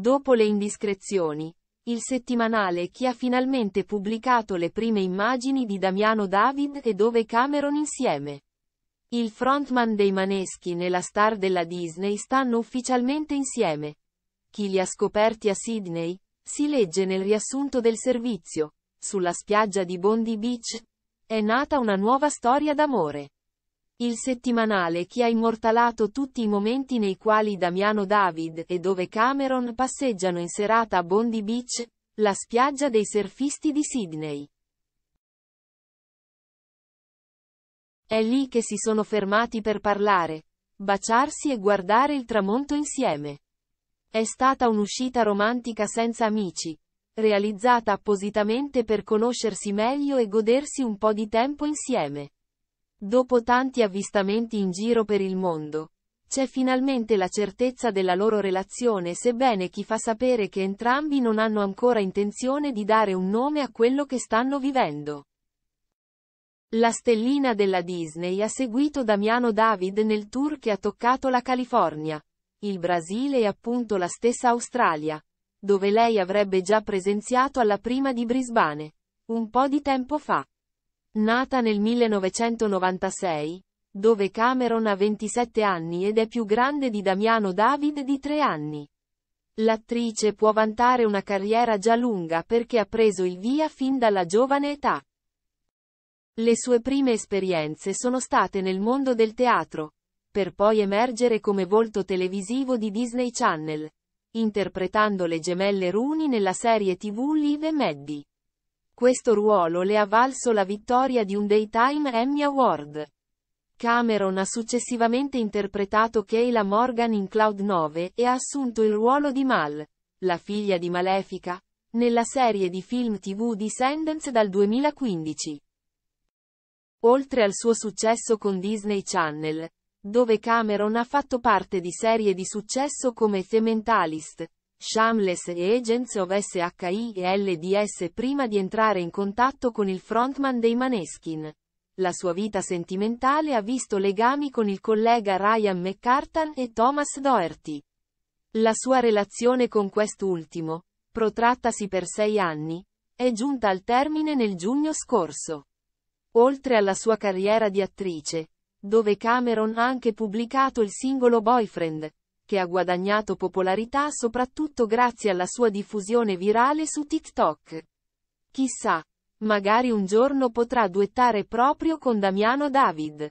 Dopo le indiscrezioni, il settimanale Chi ha finalmente pubblicato le prime immagini di Damiano David e dove Cameron insieme. Il frontman dei Maneschi e la star della Disney stanno ufficialmente insieme. Chi li ha scoperti a Sydney? Si legge nel riassunto del servizio. Sulla spiaggia di Bondi Beach è nata una nuova storia d'amore. Il settimanale che ha immortalato tutti i momenti nei quali Damiano David e dove Cameron passeggiano in serata a Bondi Beach, la spiaggia dei surfisti di Sydney. È lì che si sono fermati per parlare, baciarsi e guardare il tramonto insieme. È stata un'uscita romantica senza amici, realizzata appositamente per conoscersi meglio e godersi un po' di tempo insieme. Dopo tanti avvistamenti in giro per il mondo, c'è finalmente la certezza della loro relazione sebbene chi fa sapere che entrambi non hanno ancora intenzione di dare un nome a quello che stanno vivendo. La stellina della Disney ha seguito Damiano David nel tour che ha toccato la California, il Brasile e appunto la stessa Australia, dove lei avrebbe già presenziato alla prima di Brisbane, un po' di tempo fa. Nata nel 1996, dove Cameron ha 27 anni ed è più grande di Damiano David di 3 anni. L'attrice può vantare una carriera già lunga perché ha preso il via fin dalla giovane età. Le sue prime esperienze sono state nel mondo del teatro, per poi emergere come volto televisivo di Disney Channel, interpretando le gemelle Rooney nella serie tv Live e Maddie. Questo ruolo le ha valso la vittoria di un Daytime Emmy Award. Cameron ha successivamente interpretato Kayla Morgan in Cloud 9 e ha assunto il ruolo di Mal, la figlia di Malefica, nella serie di film TV Descendants dal 2015. Oltre al suo successo con Disney Channel, dove Cameron ha fatto parte di serie di successo come The Mentalist, Shameless e Agents of SHI e LDS prima di entrare in contatto con il frontman dei Maneskin. La sua vita sentimentale ha visto legami con il collega Ryan McCartan e Thomas Doherty. La sua relazione con quest'ultimo, protrattasi per sei anni, è giunta al termine nel giugno scorso. Oltre alla sua carriera di attrice, dove Cameron ha anche pubblicato il singolo Boyfriend, che ha guadagnato popolarità soprattutto grazie alla sua diffusione virale su TikTok. Chissà, magari un giorno potrà duettare proprio con Damiano David.